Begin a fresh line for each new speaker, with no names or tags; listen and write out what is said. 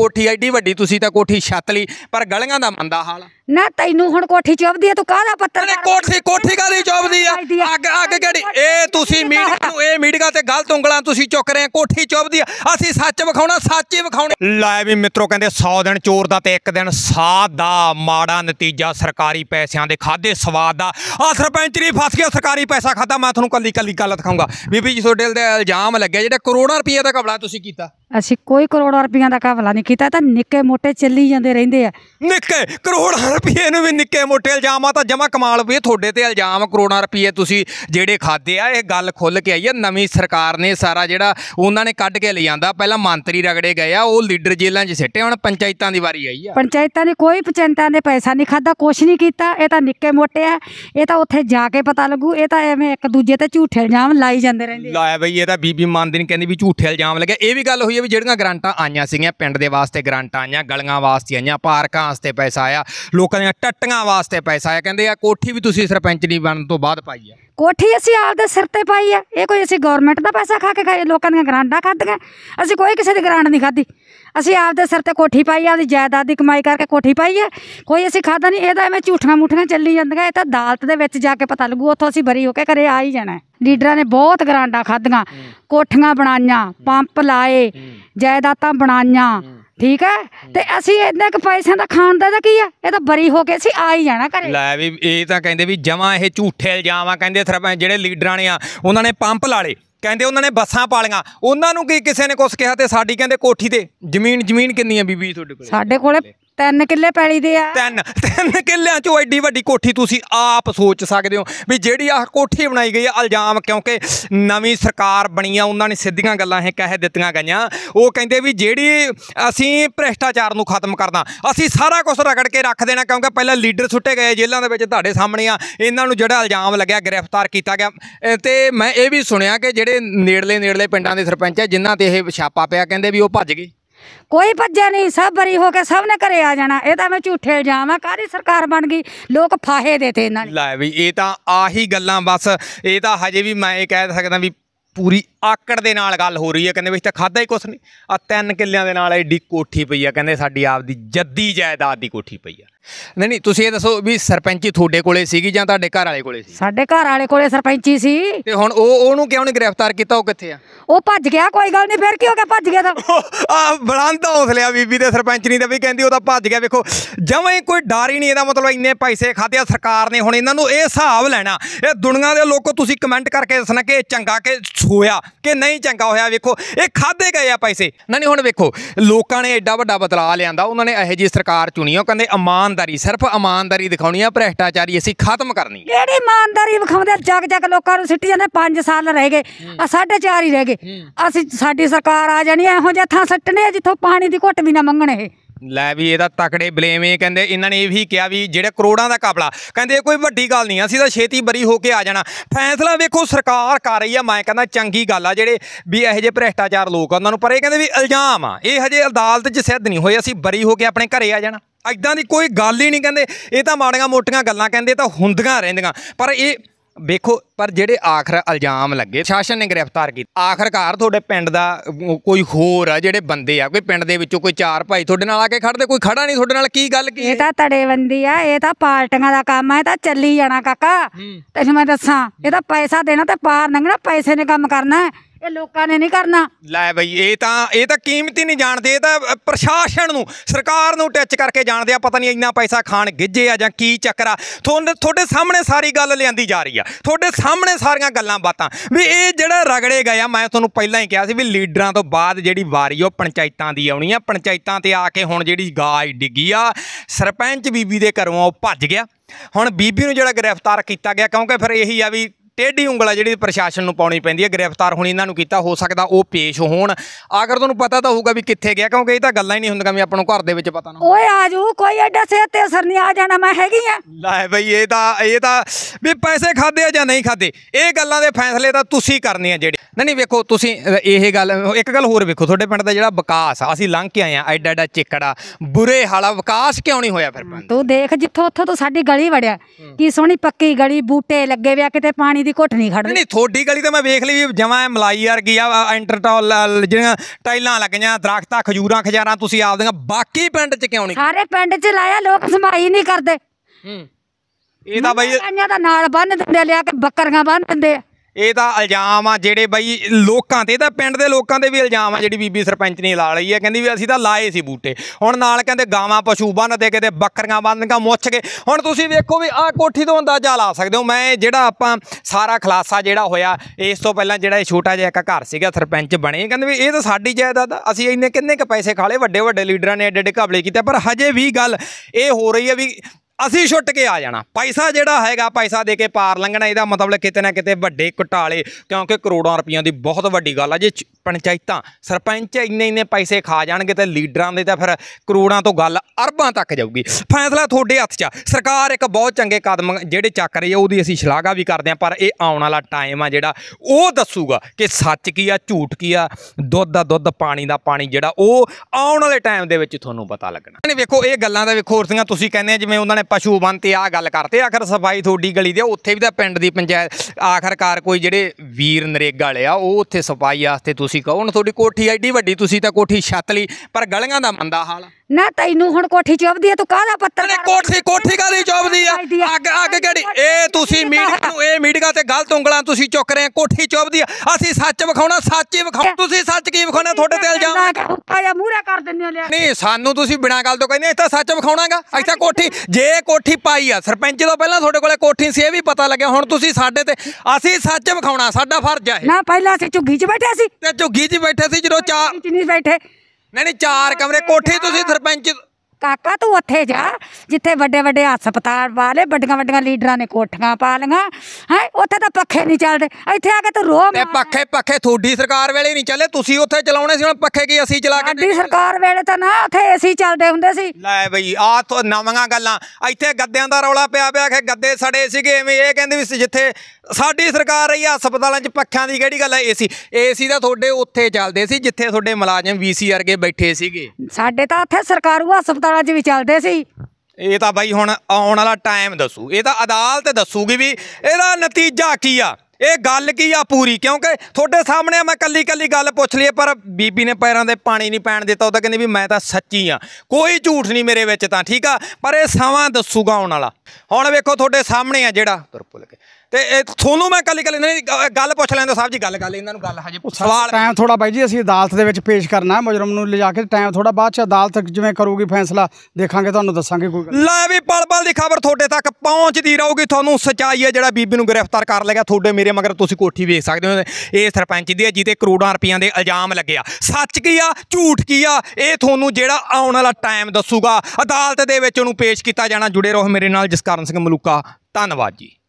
ਕੋਠੀ ਐਡੀ ਵੱਡੀ ਤੁਸੀਂ ਤਾਂ ਕੋਠੀ ਛੱਤ ਲਈ ਪਰ ਗਲੀਆਂ ਦਾ ਮੰਦਾ ਹਾਲ
ਨਾ ਤੈਨੂੰ ਹੁਣ ਕੋਠੀ ਚੋਬਦੀ ਐ ਤੂੰ ਕਾਹਦਾ ਪੱਤਰ
ਨਹੀਂ ਕੋਠੀ ਕੋਠੀ ਕਾਹਦੀ ਚੋਬਦੀ ਆ ਅੱਗ ਅੱਗ ਕਿਹੜੀ ਇਹ ਤੁਸੀਂ ਮੀਡੀਆ ਨੂੰ ਇਹ ਮੀਡੀਆ ਤੇ ਗਲਤ ਉਂਗਲਾਂ ਤੁਸੀਂ ਚੁੱਕ ਰਹੇ ਆ ਕੋਠੀ ਚੋਬਦੀ ਆ ਅਸੀਂ ਸੱਚ ਵਿਖਾਉਣਾ ਸੱਚ ਹੀ ਵਿਖਾਉਣਾ ਲੈ ਵੀ ਮਿੱਤਰੋ ਕਹਿੰਦੇ 100 ਦਿਨ ਚੋਰ ਦਾ ਤੇ ਇੱਕ ਦਿਨ ਸਾਧ ਦਾ ਮਾੜਾ ਨਤੀਜਾ ਸਰਕਾਰੀ ਪੈਸਿਆਂ ਦੇ ਖਾਦੇ ਸਵਾਦ ਦਾ ਆ ਸਰਪੰਚ ਨਹੀਂ ਫਸ ਗਿਆ ਸਰਕਾਰੀ ਪੈਸਾ ਖਾਦਾ ਮੈਂ ਤੁਹਾਨੂੰ ਕੱਲੀ ਕੱਲੀ ਗੱਲ ਦਿਖਾਉਂਗਾ ਬੀਬੀ ਜੀ ਤੁਹਾਡੇ ਤੇ ਇਲਜ਼ਾਮ ਲੱਗਿਆ ਜਿਹੜਾ ਕਰੋੜਾਂ ਰੁਪਏ ਦਾ ਘਪਲਾ ਤੁਸੀਂ ਕੀਤਾ
ਅਸੀਂ ਕੋਈ ਕਰੋੜਾਂ ਰੁਪਈਆਂ ਦਾ ਕਵਲਾ ਨਹੀਂ ਕੀਤਾ ਤਾਂ ਨਿੱਕੇ ਮੋਟੇ ਚੱਲੀ ਜਾਂਦੇ ਰਹਿੰਦੇ ਆ
ਨਿੱਕੇ ਕਰੋੜਾਂ ਰੁਪਏ ਨੂੰ ਵੀ ਨਿੱਕੇ ਮੋਟੇ ਇਲਜ਼ਾਮ ਆ ਤਾਂ ਜਮਾ ਕਮਾਲ ਵੀ ਤੁਹਾਡੇ ਤੇ ਇਲਜ਼ਾਮ ਕਰੋੜਾਂ ਰੁਪਏ ਤੁਸੀਂ ਜਿਹੜੇ ਖਾਦੇ ਆ ਇਹ ਗੱਲ ਖੁੱਲ ਕੇ ਆਈ ਆ ਨਵੀਂ ਸਰਕਾਰ ਨੇ ਸਾਰਾ ਜਿਹੜਾ ਉਹਨਾਂ ਨੇ ਕੱਢ ਕੇ ਲਿਆਂਦਾ ਪਹਿਲਾਂ ਮੰਤਰੀ ਰਗੜੇ ਗਏ ਆ ਉਹ ਲੀਡਰ ਜੇਲਾਂ 'ਚ ਸਿੱਟੇ ਹੁਣ ਪੰਚਾਇਤਾਂ ਦੀ ਵਾਰੀ ਆਈ
ਆ ਪੰਚਾਇਤਾਂ ਨੇ ਕੋਈ ਪੰਚਾਇਤਾਂ ਨੇ ਪੈਸਾ ਨਹੀਂ ਖਾਦਾ ਕੁਛ ਨਹੀਂ ਕੀਤਾ ਇਹ ਤਾਂ ਨਿੱਕੇ ਮੋਟੇ ਆ ਇਹ ਤਾਂ ਉੱਥੇ ਜਾ ਕੇ ਪਤਾ ਲੱਗੂ ਇਹ ਤਾਂ ਐਵੇਂ ਇੱਕ ਦੂਜੇ ਤੇ ਝੂਠੇ ਇਲਜ਼ਾਮ ਲਾਈ ਜਾਂਦੇ ਰਹਿੰਦੇ
ਲਾਇਆ ਬਈ ਇਹ ਤਾਂ ਬੀਬੀ ਮਾਨਦੀਨ ਕਹਿੰਦੀ ਵੀ ਝੂਠੇ ਇਲਜ਼ਾਮ ਲੱਗੇ ਇਹ ਵੀ ਗੱਲ ਹੋਈ ਹੈ ਵੀ ਜਿਹੜੀਆਂ ਗਰੰਟਾਂ ਆਈਆਂ ਸੀਗੀਆਂ ਪਿੰਡ ਦੇ ਵਾਸਤੇ ਗ੍ਰਾਂਟਾਂ ਆਈਆਂ ਗਲੀਆਂ ਵਾਸਤੇ ਆਈਆਂ ਪਾਰਕਾਂ ਵਾਸਤੇ ਪੈਸਾ ਆਇਆ ਲੋਕਾਂ ਦੀਆਂ ਟੱਟੀਆਂ ਵਾਸਤੇ ਪੈਸਾ ਆਇਆ ਕਹਿੰਦੇ ਆ ਕੋਠੀ ਵੀ ਤੁਸੀਂ ਸਰਪੰਚ ਨਹੀਂ ਬਣਨ ਤੋਂ ਬਾਅਦ ਪਾਈ ਆ
ਕੋਠੀ ਅਸੀਂ ਆਪਦੇ ਸਿਰ ਤੇ ਪਾਈ ਆ ਇਹ ਕੋਈ ਅਸੀਂ ਗਵਰਨਮੈਂਟ ਦਾ ਪੈਸਾ ਖਾ ਕੇ ਖਾਏ ਲੋਕਾਂ ਦੀਆਂ ਗ੍ਰਾਂਟਾਂ ਖਾਧੀਆਂ ਅਸੀਂ ਕੋਈ ਕਿਸੇ ਦੀ ਗ੍ਰਾਂਟ ਨਹੀਂ ਖਾਧੀ ਅਸੀਂ ਆਪਦੇ ਸਿਰ ਤੇ ਕੋਠੀ ਪਾਈ ਆ ਦੀ ਜਾਇਦਾਦ ਦੀ ਕਮਾਈ ਕਰਕੇ ਕੋਠੀ ਪਾਈ ਆ ਕੋਈ ਅਸੀਂ ਖਾਦਾ ਨਹੀਂ ਇਹਦਾ ਐਵੇਂ ਝੂਠੀਆਂ ਮੂਠੀਆਂ ਚੱਲੀ ਜਾਂਦੀਆਂ ਇਹ ਤਾਂ ਅਦਾਲਤ ਦੇ ਵਿੱਚ ਜਾ ਕੇ ਪਤਾ ਲੱਗੂ ਉੱਥੋਂ ਅਸੀਂ ਬਰੀ ਹੋ ਕੇ ਘਰੇ ਆ ਹੀ ਜਾਣਾ ਲੀਡਰਾਂ ਨੇ ਬਹੁਤ ਗ੍ਰਾਂਟਾਂ ਖਾਧੀਆਂ ਕੋਠੀਆਂ ਬਣਾਈਆਂ ਪੰਪ ਲਾਏ ਜਾਇਦਾਦਾਂ ਬਣਾਈਆਂ ਠੀਕ ਹੈ ਤੇ ਅਸੀਂ ਇੰਨੇ ਕ ਪੈਸਿਆਂ ਦਾ ਖਾਣ ਦਾ ਕੀ ਆ ਇਹ ਤਾਂ ਬਰੀ ਹੋ ਕੇ ਅਸੀਂ ਆ ਹੀ ਜਾਣਾ ਘਰੇ ਲੈ
ਵੀ ਇਹ ਤਾਂ ਕਹਿੰਦੇ ਵੀ ਜਮਾ ਇਹ ਝੂਠੇ ਇਲਜ਼ਾਮਾਂ ਕਹਿੰਦੇ ਸਰਪੰਚ ਜਿਹੜੇ ਲੀਡਰਾਂ ਨੇ ਆ ਉਹਨਾਂ ਨੇ ਪੰਪ ਲਾਲੇ ਕਹਿੰਦੇ ਉਹਨਾਂ ਨੇ ਬੱਸਾਂ ਪਾਲੀਆਂ ਉਹਨਾਂ ਨੂੰ ਕੀ ਕਿਸੇ ਨੇ ਕੁਝ ਕਿਹਾ ਤੇ ਸਾਡੀ ਕਹਿੰਦੇ ਕੋਠੀ ਤੇ ਜ਼ਮੀਨ ਜ਼ਮੀਨ
ਕਿੰਨੀ ਆ ਬੀਬੀ ਤੁਹਾਡੇ ਕੋਲ ਸਾਡੇ ਕੋਲੇ ਤਿੰਨ ਕਿੱਲੇ ਪੈਲੀ ਦੇ ਆ
ਤਿੰਨ ਤਿੰਨ ਕਿੱਲਿਆਂ ਚੋਂ ਐਡੀ ਵੱਡੀ ਕੋਠੀ ਤੁਸੀਂ ਆਪ ਸੋਚ ਸਕਦੇ ਹੋ ਵੀ ਜਿਹੜੀ ਆ ਕੋਠੀ ਬਣਾਈ ਗਈ ਆ ਇਲਜ਼ਾਮ ਕਿਉਂਕਿ ਨਵੀਂ ਸਰਕਾਰ ਬਣੀ ਆ ਉਹਨਾਂ ਨੇ ਸਿੱਧੀਆਂ ਗੱਲਾਂ ਇਹ ਕਹਿ ਦਿੱਤੀਆਂ ਗਈਆਂ ਉਹ ਕਹਿੰਦੇ ਵੀ ਜਿਹੜੀ ਅਸੀਂ ਭ੍ਰਿਸ਼ਟਾਚਾਰ ਨੂੰ ਖਤਮ ਕਰਨਾ ਅਸੀਂ ਸਾਰਾ ਕੁਝ ਰਗੜ ਕੇ ਰੱਖ ਦੇਣਾ ਕਿਉਂਕਿ ਪਹਿਲਾਂ ਲੀਡਰ ਸੁੱਟੇ ਗਏ ਜੇਲ੍ਹਾਂ ਦੇ ਵਿੱਚ ਤੁਹਾਡੇ ਸਾਹਮਣੇ ਆ ਇਹਨਾਂ ਨੂੰ ਜਿਹੜਾ ਇਲਜ਼ਾਮ ਲੱਗਿਆ ਗ੍ਰਿਫਤਾਰ ਕੀਤਾ ਗਿਆ ਤੇ ਮੈਂ ਇਹ ਵੀ ਸੁਣਿਆ ਕਿ ਜਿਹੜੇ ਨੇੜਲੇ ਨੇੜਲੇ ਪਿੰਡਾਂ ਦੇ ਸਰਪੰਚ ਆ ਜਿਨ੍ਹਾਂ ਤੇ ਇਹ ਛਾਪਾ ਪਿਆ ਕਹਿੰਦੇ ਵੀ ਉਹ ਭੱਜ ਗਏ
ਕੋਈ ਭੱਜਿਆ ਨਹੀਂ ਸਭ ਬਰੀ ਹੋ ਕੇ ਸਭ ਨੇ ਘਰੇ ਆ ਜਾਣਾ ਇਹ ਤਾਂ ਮੈਂ ਝੂਠੇ ਇਲਜ਼ਾਮ ਆ ਕਾਹਦੀ ਸਰਕਾਰ ਬਣ ਗਈ ਲੋਕ ਫਾਹੇ ਦੇਤੇ ਇਹਨਾਂ ਨੇ
ਲੈ ਵੀ ਇਹ ਤਾਂ ਆਹੀ ਗੱਲਾਂ ਬਸ ਇਹ ਤਾਂ ਹਜੇ ਵੀ ਮੈਂ ਇਹ ਕਹਿ ਸਕਦਾ ਵੀ ਪੂਰੀ ਆਕੜ ਦੇ ਨਾਲ ਗੱਲ ਹੋ ਰਹੀ ਹੈ ਕਹਿੰਦੇ ਵੀ ਤਾਂ ਖਾਦਾ ਹੀ ਕੁਛ ਨਹੀਂ ਆ ਤਿੰਨ ਕਿੱਲਿਆਂ ਦੇ ਨਾਲ ਐਡੀ ਕੋਠੀ ਪਈ ਆ ਕਹਿੰਦੇ ਸਾਡੀ ਆਪਦੀ ਜੱਦੀ ਜਾਇਦਾਦ ਦੀ ਕੋਠੀ ਪਈ ਆ ਨਹੀਂ ਨਹੀਂ ਤੁਸੀਂ ਇਹ ਦੱਸੋ ਵੀ ਸਰਪੰਚੀ ਤੁਹਾਡੇ ਕੋਲੇ ਸੀਗੀ ਜਾਂ ਤੁਹਾਡੇ ਘਰ ਵਾਲੇ ਕੋਲੇ ਸੀ
ਸਾਡੇ ਘਰ ਵਾਲੇ ਕੋਲੇ ਸਰਪੰਚੀ ਸੀ ਤੇ ਹੁਣ ਉਹ ਉਹਨੂੰ ਕਿਉਂ ਨਹੀਂ ਗ੍ਰਿਫਤਾਰ ਕੀਤਾ ਉਹ ਕਿੱਥੇ ਆ ਉਹ ਭੱਜ ਗਿਆ ਕੋਈ ਗੱਲ ਨਹੀਂ ਫਿਰ ਕੀ ਹੋ ਗਿਆ ਭੱਜ ਗਿਆ ਤਾਂ ਆ ਬਲੰਦ ਹੌਸਲਿਆ
ਬੀਬੀ ਤੇ ਨਹੀਂ ਦਾ ਵੀ ਕਹਿੰਦੀ ਉਹ ਤਾਂ ਭੱਜ ਗਿਆ ਵੇਖੋ ਜਵੇਂ ਕੋਈ ਡਰ ਹੀ ਨਹੀਂ ਇਹਦਾ ਮਤਲਬ ਇੰਨੇ ਪੈਸੇ ਖਾਦੇ ਆ ਸਰਕਾਰ ਨੇ ਹੁਣ ਇਹਨਾਂ ਨੂੰ ਇਹ ਹਿਸਾਬ ਲੈਣਾ ਇਹ ਦੁਨੀਆ ਦੇ ਲੋਕੋ ਤੁਸੀਂ ਕਮੈਂਟ ਕਰਕੇ ਦੱਸਣਾ ਕਿ ਇਹ ਚੰਗਾ ਕਿ ਸੋਇਆ ਕਿ ਨਹੀਂ ਚੰਗਾ ਹੋਇਆ ਵੇਖੋ ਇਹ ਖਾਦੇ ਗਏ ਆ ਪੈਸੇ ਨਾ ਨਹੀਂ ਹੁਣ ਵੇਖੋ ਲੋਕਾਂ ਨੇ ਐਡਾ ਵੱਡਾ ਬਦਲਾ ਲਿਆਂਦਾ ਉਹਨਾਂ ਨੇ ਇਹੋ ਜੀ ਸਰਕਾਰ ਚੁਣੀ ਉਹ ਕਹਿੰਦੇ ਇਮਾਨਦਾਰੀ ਸਿਰਫ ਇਮਾਨਦਾਰੀ ਦਿਖਾਉਣੀ ਆ ਭ੍ਰਿਸ਼ਟਾਚਾਰੀ ਅਸੀਂ ਖਤਮ ਕਰਨੀ
ਕਿਹੜੀ ਇਮਾਨਦਾਰੀ ਵਿਖਾਉਂਦੇ ਜਗ ਜਗ ਲੋਕਾਂ ਨੂੰ ਸਿੱਟੀ ਜਾਂਦੇ 5 ਸਾਲ ਰਹਿ ਗਏ ਆ 4 ਹੀ ਰਹਿ ਗਏ ਅਸੀਂ ਸਾਡੀ ਸਰਕਾਰ ਆ ਜਾਣੀ ਇਹੋ ਜਿਹਾ ਥਾਂ ਸੱਟਣੇ ਜਿੱਥੋਂ ਪਾਣੀ ਦੀ ਘੁੱਟ ਵੀ ਨਾ ਮੰਗਣ ਇਹ
ਲੈ ਵੀ ਇਹਦਾ ਤਕੜੇ ਬਲੇਮ ਇਹ ਕਹਿੰਦੇ ਇਹਨਾਂ ਨੇ ਇਹ ਵੀ ਕਿਹਾ ਵੀ ਜਿਹੜੇ ਕਰੋੜਾਂ ਦਾ ਕਾਪਲਾ ਕਹਿੰਦੇ ਕੋਈ ਵੱਡੀ ਗੱਲ ਨਹੀਂ ਅਸੀਂ ਤਾਂ ਛੇਤੀ ਬਰੀ ਹੋ ਕੇ ਆ ਜਾਣਾ ਫੈਸਲਾ ਵੇਖੋ ਸਰਕਾਰ ਕਰ ਰਹੀ ਆ ਮੈਂ ਕਹਿੰਦਾ ਚੰਗੀ ਗੱਲ ਆ ਜਿਹੜੇ ਵੀ ਇਹੋ ਜਿਹੇ ਭ੍ਰਿਸ਼ਟਾਚਾਰ ਲੋਕ ਆ ਉਹਨਾਂ ਨੂੰ ਪਰ ਇਹ ਕਹਿੰਦੇ ਵੀ ਇਲਜ਼ਾਮ ਆ ਇਹ ਹਜੇ ਅਦਾਲਤ 'ਚ ਸਿੱਧ ਨਹੀਂ ਹੋਏ ਅਸੀਂ ਬਰੀ ਹੋ ਕੇ ਆਪਣੇ ਘਰੇ ਆ ਜਾਣਾ ਐਦਾਂ ਦੀ ਕੋਈ ਗੱਲ ਹੀ ਨਹੀਂ ਕਹਿੰਦੇ ਇਹ ਤਾਂ ਮਾੜੀਆਂ ਮੋਟੀਆਂ ਗੱਲਾਂ ਕਹਿੰਦੇ ਤਾਂ ਹੁੰਦੀਆਂ ਰਹਿੰਦੀਆਂ ਪਰ ਇਹ ਵੇਖੋ ਪਰ ਜਿਹੜੇ ਆਖਰ ਇਲਜ਼ਾਮ ਲੱਗੇ ਸ਼ਾਸਨ ਨੇ ਗ੍ਰਿਫਤਾਰ ਕੀਤਾ ਆਖਰਕਾਰ ਤੁਹਾਡੇ ਪਿੰਡ ਦਾ ਕੋਈ ਹੋਰ ਆ ਜਿਹੜੇ ਬੰਦੇ ਆ ਕੋਈ ਪਿੰਡ ਦੇ ਵਿੱਚੋਂ ਕੋਈ ਚਾਰ ਭਾਈ ਤੁਹਾਡੇ ਨਾਲ ਆ ਕੇ ਖੜਦੇ ਕੋਈ ਖੜਾ ਨਹੀਂ ਤੁਹਾਡੇ ਨਾਲ ਕੀ ਗੱਲ ਕੀ
ਇਹ ਤਾਂ ਬੰਦੀ ਆ ਇਹ ਤਾਂ ਪਾਰਟੀਆਂ ਦਾ ਕੰਮ ਆ ਇਹ ਤਾਂ ਚੱਲੀ ਜਾਣਾ ਕਾਕਾ ਤੈਨੂੰ ਮੈਂ ਦੱਸਾਂ ਇਹ ਤਾਂ ਪੈਸਾ ਦੇਣਾ ਤੇ ਪਾਰ ਲੰਘਣਾ ਪੈਸੇ ਨੇ ਕੰਮ ਕਰਨਾ ਇਹ ਲੋਕਾਂ ਨੇ ਨਹੀਂ ਕਰਨਾ
ਲੈ ਬਈ ਇਹ ਤਾਂ ਇਹ ਤਾਂ ਕੀਮਤ ਹੀ ਨਹੀਂ ਜਾਣਦੇ ਇਹ ਤਾਂ ਪ੍ਰਸ਼ਾਸਨ ਨੂੰ ਸਰਕਾਰ ਨੂੰ ਟੱਚ ਕਰਕੇ ਜਾਣਦੇ ਆ ਪਤਾ ਨਹੀਂ ਇੰਨਾ ਪੈਸਾ ਖਾਣ ਗਿੱਜੇ ਆ ਜਾਂ ਕੀ ਚੱਕਰ ਆ ਤੁਹਾਡੇ ਸਾਹਮਣੇ ਸਾਰੀ ਗੱਲ ਲਿਆਂਦੀ ਜਾ ਰਹੀ ਆ ਤੁਹਾਡੇ ਸਾਹਮਣੇ ਸਾਰੀਆਂ ਗੱਲਾਂ ਬਾਤਾਂ ਵੀ ਇਹ ਜਿਹੜਾ ਰਗੜੇ ਗਏ ਆ ਮੈਂ ਤੁਹਾਨੂੰ ਪਹਿਲਾਂ ਹੀ ਕਿਹਾ ਸੀ ਵੀ ਲੀਡਰਾਂ ਤੋਂ ਬਾਅਦ ਜਿਹੜੀ ਵਾਰੀ ਉਹ ਪੰਚਾਇਤਾਂ ਦੀ ਆਉਣੀ ਆ ਪੰਚਾਇਤਾਂ ਤੇ ਆ ਕੇ ਹੁਣ ਜਿਹੜੀ ਗਾਜ ਡਿੱਗੀ ਆ ਸਰਪੰਚ ਬੀਬੀ ਦੇ ਘਰੋਂ ਉਹ ਭੱਜ ਗਿਆ ਹੁਣ ਬੀਬੀ ਨੂੰ ਜਿਹੜਾ ਗ੍ਰਿਫਤਾਰ ਕੀਤਾ ਗਿਆ ਕਿਉਂਕਿ ਫਿਰ ਇਹੀ ਆ ਵੀ ਟੇਢੀ ਉਂਗਲਾ ਜਿਹੜੀ ਪ੍ਰਸ਼ਾਸਨ ਨੂੰ ਪਾਉਣੀ ਪੈਂਦੀ ਹੈ ਗ੍ਰਿਫਤਾਰ ਹੋਣੀ ਇਹਨਾਂ ਨੂੰ ਕੀਤਾ ਹੋ ਸਕਦਾ ਉਹ ਪੇਸ਼ ਹੋਣ ਆਖਰ ਤੁਹਾਨੂੰ ਪਤਾ ਤਾਂ ਹੋਊਗਾ ਵੀ ਕਿੱਥੇ ਗਿਆ ਕਿਉਂਕਿ ਇਹ ਤਾਂ ਗੱਲਾਂ ਹੀ ਨਹੀਂ ਹੁੰਦੀਆਂ ਵੀ ਆਪਾਂ ਨੂੰ ਘਰ ਦੇ ਵਿੱਚ
ਪਤਾ ਨਾ ਓਏ ਆਜੂ ਕੋਈ ਐਡਾ ਸਿਹਤ ਤੇ ਅਸਰ ਨਹੀਂ ਆ ਜਾਣਾ ਮੈਂ ਹੈਗੀ ਆ
ਲੈ ਬਈ ਇਹ ਤਾਂ ਇਹ ਤਾਂ ਵੀ ਪੈਸੇ ਖਾਦੇ ਆ ਜਾਂ ਨਹੀਂ ਖਾਦੇ ਇਹ ਗੱਲਾਂ ਦੇ ਫੈਸਲੇ ਤਾਂ ਤੁਸੀਂ ਕਰਨੇ ਆ ਜਿਹੜੇ ਨਹੀਂ ਨਹੀਂ ਵੇਖੋ ਤੁਸੀਂ ਇਹ ਗੱਲ ਇੱਕ ਗੱਲ ਹੋਰ ਵੇਖੋ ਤੁਹਾਡੇ ਪਿੰਡ ਦਾ ਜਿਹੜਾ ਵਿਕਾਸ ਆ ਅਸੀਂ ਲੰਘ ਕੇ ਆਏ ਆ ਐਡਾ ਐਡਾ
ਚਿੱਕੜਾ ਬੁਰੇ ਹਾਲਾ ਵਿਕਾਸ ਕਿਉਂ ਨਹੀਂ ਹੋਇਆ ਫਿਰ ਤੂੰ ਦੇਖ ਜਿੱਥੋਂ ਉੱਥੋਂ ਤੋਂ ਸਾਡੀ ਗਲੀ ਵੜਿਆ ਕੀ ਸੋਹਣੀ ਪੱਕੀ ਗਲੀ ਬੂਟੇ ਲੱਗੇ ਵਿਆ ਕਿਤੇ ਪਾਣੀ ਦੀ ਘੁੱਟ ਨਹੀਂ ਖੜਨੀ ਨਹੀਂ ਥੋੜੀ ਗਲੀ ਤਾਂ ਮੈਂ ਵੇਖ ਲਈ ਜਮਾ
ਮਲਾਈ ਵਰਗੀ ਆ ਐਂਟਰਟੋਲ ਜਿਹੜੀਆਂ ਟਾਈਲਾਂ ਲੱਗੀਆਂ ਦਰਖਤਾਂ ਖਜੂਰਾਂ ਖਜ਼ਾਰਾਂ ਤੁਸੀਂ ਆਪਦੀਆਂ
ਬਾਕੀ ਪਿੰਡ 'ਚ ਕਿਉਂ ਨਹੀਂ ਸਾਰੇ ਪਿੰਡ 'ਚ ਲਾਇਆ ਲੋਕ ਸਮਾਈ ਨਹੀਂ ਕਰਦੇ ਹੂੰ ਇਹ ਤਾਂ ਬਈ ਕੰਨਾਂ ਦਾ ਨਾਲ ਬੰਨ ਦਿੰਦੇ ਲਿਆ ਕੇ ਬੱਕਰੀਆਂ ਬੰਨ ਦਿੰਦੇ ਆ
ਇਹ ਤਾਂ ਇਲਜ਼ਾਮ ਆ ਜਿਹੜੇ ਬਈ ਲੋਕਾਂ ਤੇ ਇਹ ਤਾਂ ਪਿੰਡ ਦੇ ਲੋਕਾਂ ਤੇ ਵੀ ਇਲਜ਼ਾਮ ਆ ਜਿਹੜੀ ਬੀਬੀ ਸਰਪੰਚ ਨੇ ਲਾ ਲਈ ਹੈ ਕਹਿੰਦੀ ਵੀ ਅਸੀਂ ਤਾਂ ਲਾਏ ਸੀ ਬੂਟੇ ਹੁਣ ਨਾਲ ਕਹਿੰਦੇ ਗਾਵਾਂ ਪਸ਼ੂ ਦੇ ਕਿਤੇ ਬੱਕਰੀਆਂ ਬੰਨ ਬੰਨਦੀਆਂ ਮੁੱਛ ਕੇ ਹੁਣ ਤੁਸੀਂ ਵੇਖੋ ਵੀ ਆਹ ਕੋਠੀ ਤੋਂ ਅੰਦਾਜ਼ਾ ਲਾ ਸਕਦੇ ਹੋ ਮੈਂ ਜਿਹੜਾ ਆਪਾਂ ਸਾਰਾ ਖਲਾਸਾ ਜਿਹੜਾ ਹੋਇਆ ਇਸ ਤੋਂ ਪਹਿਲਾਂ ਜਿਹੜਾ ਇਹ ਛੋਟਾ ਜਿਹਾ ਇੱਕ ਘਰ ਸੀਗਾ ਸਰਪੰਚ ਬਣੇ ਕਹਿੰਦੇ ਵੀ ਇਹ ਤਾਂ ਸਾਡੀ ਜਾਇਦਾਦ ਆ ਅਸੀਂ ਇੰਨੇ ਕਿੰਨੇ ਕ ਪੈਸੇ ਖਾਲੇ ਵੱਡੇ ਵੱਡੇ ਲੀਡਰਾਂ ਨੇ ਐਡੇ ਐਡੇ ਘਬਲੇ ਕੀਤੇ ਪਰ ਹਜੇ ਵੀ ਗੱਲ ਇਹ ਹੋ ਰਹੀ ਹੈ ਵੀ ਅਸੀਂ ਛੁੱਟ ਕੇ ਆ ਜਾਣਾ ਪੈਸਾ ਜਿਹੜਾ ਹੈਗਾ ਪੈਸਾ ਦੇ ਕੇ ਪਾਰ ਲੰਘਣਾ ਇਹਦਾ ਮਤਲਬ ਕਿਤੇ ਨਾ ਕਿਤੇ ਵੱਡੇ ਘਟਾਲੇ ਕਿਉਂਕਿ ਕਰੋੜਾਂ ਰੁਪਈਆਂ ਦੀ ਬਹੁਤ ਵੱਡੀ ਗੱਲ ਆ ਜੇ ਪੰਚਾਇਤਾਂ ਸਰਪੰਚ ਇੰਨੇ ਇੰਨੇ ਪੈਸੇ ਖਾ ਜਾਣਗੇ ਤੇ ਲੀਡਰਾਂ ਦੇ ਤਾਂ ਫਿਰ ਕਰੋੜਾਂ ਤੋਂ ਗੱਲ ਅਰਬਾਂ ਤੱਕ ਜਾਊਗੀ ਫੈਸਲਾ ਤੁਹਾਡੇ ਹੱਥ 'ਚ ਸਰਕਾਰ ਇੱਕ ਬਹੁਤ ਚੰਗੇ ਕਦਮ ਜਿਹੜੇ ਚੱਕ ਰਹੀ ਹੈ ਉਹਦੀ ਅਸੀਂ ਸ਼ਲਾਘਾ ਵੀ ਕਰਦੇ ਹਾਂ ਪਰ ਇਹ ਆਉਣ ਵਾਲਾ ਟਾਈਮ ਆ ਜਿਹੜਾ ਉਹ ਦੱਸੂਗਾ ਕਿ ਸੱਚ ਕੀ ਆ ਝੂਠ ਕੀ ਆ ਦੁੱਧ ਦਾ ਦੁੱਧ ਪਾਣੀ ਦਾ ਪਾਣੀ ਜਿਹੜਾ ਉਹ ਆਉਣ ਵਾਲੇ ਟਾਈਮ ਦੇ ਵਿੱਚ ਤੁਹਾਨੂੰ ਪਤਾ ਲੱਗਣਾ ਵੇਖੋ ਇਹ ਗੱਲਾਂ ਦਾ ਵੇਖੋ ਹੋਰ ਤੁਸੀਂ ਕਹਿੰਦੇ ਜਿਵੇਂ ਉਹਨਾਂ ਨੇ ਪਸ਼ੂ ਬੰਨ ਤੇ ਆ ਗੱਲ ਕਰਤੇ ਆਖਰ ਸਫਾਈ ਥੋੜੀ ਗਲੀ ਦੇ ਉੱਥੇ ਵੀ ਤਾਂ ਪਿੰਡ ਦੀ ਪੰਚਾਇਤ ਆਖਰਕਾਰ ਕੋਈ ਜਿਹੜੇ ਵੀਰ ਨਰੇਗਾ ਵਾਲੇ ਆ ਉਹ ਉੱਥੇ ਸਫਾਈ ਵਾਸਤੇ ਤੁਸੀਂ ਕਹੋ ਹੁਣ ਤੁਹਾਡੀ ਕੋਠੀ ਐਡੀ ਵੱਡੀ ਤੁਸੀਂ ਤਾਂ ਕੋਠੀ ਛੱਤ ਲਈ ਪਰ ਗਲੀਆਂ ਦਾ ਮੰਦਾ ਹਾਲ
ਨਾ ਤੈਨੂੰ ਹੁਣ ਕੋਠੀ ਚੋਬਦੀ ਆ ਤੂੰ ਕਾਹਦਾ ਪੱਤਰ
ਕੋਠੀ ਕੋਠੀ ਕਾਹਦੀ ਚੋਬਦੀ ਆ ਅੱਗ ਅੱਗ ਕਿਹੜੀ ਇਹ ਤੁਸੀਂ ਮੀਡੀਆ ਨੂੰ ਇਹ ਮੀਡੀਆ ਤੇ ਗਲਤ ਉਂਗਲਾਂ ਤੁਸੀਂ ਚੁੱਕ ਰਹੇ ਕੋਠੀ ਚੋਬ ਆ ਅਸੀਂ ਸੱਚ ਵਿਖਾਉਣਾ ਸੱਚ ਹੀ ਵਿਖਾਉ ਤੁਸੀਂ ਸੱਚ ਕੀ ਵਿਖਾਉਣਾ ਤੁਹਾਡੇ ਤੇ ਇਲਜ਼ਾਮ ਜਾਂ ਮੂਹਰੇ ਕਰ ਦਿੰਦੇ ਲਿਆ ਨਹੀਂ ਸਾਨੂੰ ਤੁਸੀਂ ਬਿਨਾਂ ਗੱਲ ਤੋਂ ਕਹਿੰਦੇ ਇੱਥੇ ਸੱਚ ਵਿਖਾਉਣਾਗਾ ਇੱਥੇ ਕੋਠੀ ਜੇ ਕੋਠੀ ਪਾਈ ਆ ਸਰਪੰਚ ਤੋਂ ਪਹਿਲਾਂ ਤੁਹਾਡੇ ਕੋਲੇ ਕੋਠੀ ਸੀ ਇਹ ਵੀ ਪਤਾ ਲੱਗਿਆ ਹੁਣ ਤੁਸੀਂ ਸਾਡੇ ਤੇ ਅਸੀਂ ਸੱਚ ਵਿਖਾਉਣਾ ਸਾਡਾ ਫਰਜ਼ ਆ ਇਹ ਨਾ ਪਹਿਲਾਂ ਅਸੀਂ ਝੁੱਗੀ 'ਚ ਬੈਠੇ ਸੀ ਤੇ ਝੁੱਗੀ 'ਚ ਬੈਠੇ ਸੀ ਜਦੋਂ ਚਾਰ ਨਹੀਂ ਬੈਠੇ ਨਹੀਂ ਨਹੀਂ ਚਾਰ ਕਮਰੇ ਕੋਠੀ
ਤੁਸੀਂ ਸਰਪੰਚ ਕਾਕਾ ਤੂੰ ਉੱਥੇ ਜਾ ਜਿੱਥੇ ਵੱਡੇ ਵੱਡੇ ਹਸਪਤਾਲ ਵਾਲੇ ਵੱਡੀਆਂ ਵੱਡੀਆਂ ਲੀਡਰਾਂ ਨੇ ਕੋਠੀਆਂ ਪਾ ਲਈਆਂ ਹੈ ਉੱਥੇ ਤਾਂ ਪੱਖੇ ਨਹੀਂ ਚੱਲਦੇ ਇੱਥੇ ਆ ਕੇ ਤੂੰ ਰੋ ਤੇ ਪੱਖੇ ਪੱਖੇ ਤੁਹਾਡੀ ਸਰਕਾਰ ਵੇਲੇ ਨਹੀਂ ਚੱਲੇ ਤੁਸੀਂ ਉੱਥੇ ਚਲਾਉਣੇ ਸੀ ਹੁਣ ਪੱਖੇ ਕੀ ਅਸੀਂ ਚਲਾ ਕੇ ਸਾਡੀ ਸਰਕਾਰ ਵੇਲੇ ਤਾਂ ਨਾ ਉੱਥੇ
ਏਸੀ ਚੱਲਦੇ ਹੁੰਦੇ ਸੀ ਲੈ ਬਈ ਆ ਨਵੀਆਂ ਗੱਲਾਂ ਇੱਥੇ ਗੱਦਿਆਂ ਦਾ ਰੌਲਾ ਪਿਆ ਪਿਆ ਕਿ ਗੱਦੇ ਸੜੇ ਸੀਗੇ ਐਵੇਂ ਇਹ ਕਹਿੰਦੇ ਵੀ ਜਿੱਥੇ ਸਾਡੀ ਸਰਕਾਰ ਰਹੀ ਆ ਹਸਪਤਾਲਾਂ 'ਚ ਪੱਖਾਂ ਦੀ ਕਿਹੜੀ ਗੱਲ ਹੈ ਏਸੀ ਏਸੀ ਤਾਂ ਤੁਹਾਡੇ ਉੱਥੇ ਚੱਲਦੇ ਸੀ ਜਿੱਥੇ ਤੁਹਾਡੇ ਮੁਲਾਜ਼ਮ ਵੀਸੀ ਵਰਗੇ ਬੈਠੇ ਸੀਗੇ
ਸਾਡੇ ਤਾਂ ਉੱਥੇ ਸਰਕਾਰੂ ਹਸਪਤਾਲਾਂ 'ਚ ਵੀ ਚੱਲਦੇ ਸੀ
ਇਹ ਤਾਂ ਬਾਈ ਹੁਣ ਆਉਣ ਵਾਲਾ ਟਾਈਮ ਦੱਸੂ ਇਹ ਤਾਂ ਅਦਾਲਤ ਦੱਸੂਗੀ ਵੀ ਇਹਦਾ ਨਤੀਜਾ ਕੀ ਆ ਇਹ ਗੱਲ ਕੀ ਆ ਪੂਰੀ ਕਿਉਂਕਿ ਤੁਹਾਡੇ ਸਾਹਮਣੇ ਮੈਂ ਕੱਲੀ ਕੱਲੀ ਗੱਲ ਪੁੱਛ ਲਈ ਪਰ ਬੀਬੀ ਨੇ ਪੈਰਾਂ ਦੇ ਪਾਣੀ ਨਹੀਂ ਪੈਣ ਦਿੱਤਾ ਉਹ ਤਾਂ ਕਹਿੰਦੀ ਵੀ ਮੈਂ ਤਾਂ ਸੱਚੀ ਆ ਕੋਈ ਝੂਠ ਨਹੀਂ ਮੇਰੇ ਵਿੱਚ ਤਾਂ ਠੀਕ ਆ ਪਰ ਇਹ ਸਮਾਂ ਦੱਸੂਗਾ ਆਉਣ ਵਾਲਾ ਹੁਣ ਵੇਖੋ ਤੁਹਾਡੇ ਸਾਹਮਣੇ ਆ ਜਿਹੜਾ ਤੁਰ ਭੁੱਲ ਕੇ ਤੇ ਇਹ ਤੁਹਾਨੂੰ ਮੈਂ ਕੱਲੀ ਕੱਲੀ ਨਹੀਂ ਗੱਲ ਪੁੱਛ ਲੈਂਦਾ ਸਾਹਿਬ ਜੀ ਗੱਲ ਗੱਲ ਇਹਨਾਂ ਨੂੰ ਗੱਲ ਹਜੇ ਸਵਾਲ ਟਾਈਮ ਥੋੜਾ ਬਾਈ ਜੀ ਅਸੀਂ ਅਦਾਲਤ ਦੇ ਵਿੱਚ ਪੇਸ਼ ਕਰਨਾ ਹੈ ਮੁਜਰਮ ਨੂੰ ਲਿਜਾ ਕੇ ਟਾਈਮ ਥੋੜਾ ਬਾਅਦ ਚ ਅਦਾਲਤ ਜਿਵੇਂ ਕਰੂਗੀ ਫੈਸਲਾ ਦੇਖਾਂਗੇ ਤੁਹਾਨੂੰ ਦੱਸਾਂਗੇ ਕੋਈ ਗੱਲ ਲੈ ਵੀ ਪਲ ਪਲ ਦੀ ਖਬਰ ਤੁਹਾਡੇ ਤੱਕ ਪਹੁੰਚਦੀ ਰਹੂਗੀ ਤੁਹਾਨੂੰ ਸਚਾਈ ਹੈ ਜਿਹੜਾ ਬੀਬੀ ਨੂੰ ਗ੍ਰਿਫਤਾਰ ਕਰ ਲਿਆ ਤੁਹਾਡੇ ਮੇਰੇ ਮਗਰ ਤੁਸੀਂ ਕੋਠੀ ਵੇਖ ਸਕਦੇ ਹੋ ਇਹ ਸਰਪੰਚ ਦੀ ਹੈ ਜਿਹਦੇ ਕਰੋੜਾਂ ਰੁਪਈਆਂ ਦੇ ਇਲਜ਼ਾਮ ਲੱਗਿਆ ਸੱਚ ਕੀ ਆ ਝੂਠ ਕੀ ਆ ਇਹ ਤੁਹਾਨੂੰ ਜਿਹੜਾ ਆਉਣ ਵਾਲਾ ਟਾਈਮ ਦੱਸੂਗਾ ਅਦਾਲਤ ਦੇ ਵਿੱਚ ਉਹਨੂੰ ਪੇਸ਼ ਕੀਤਾ ਜਾਣਾ ਜੁੜੇ ਰਹੋ ਮੇਰੇ ਨਾਲ ਜਸਕਰਨ ਸਿੰਘ ਮਲੂਕਾ ਧੰਨਵਾਦ ਜੀ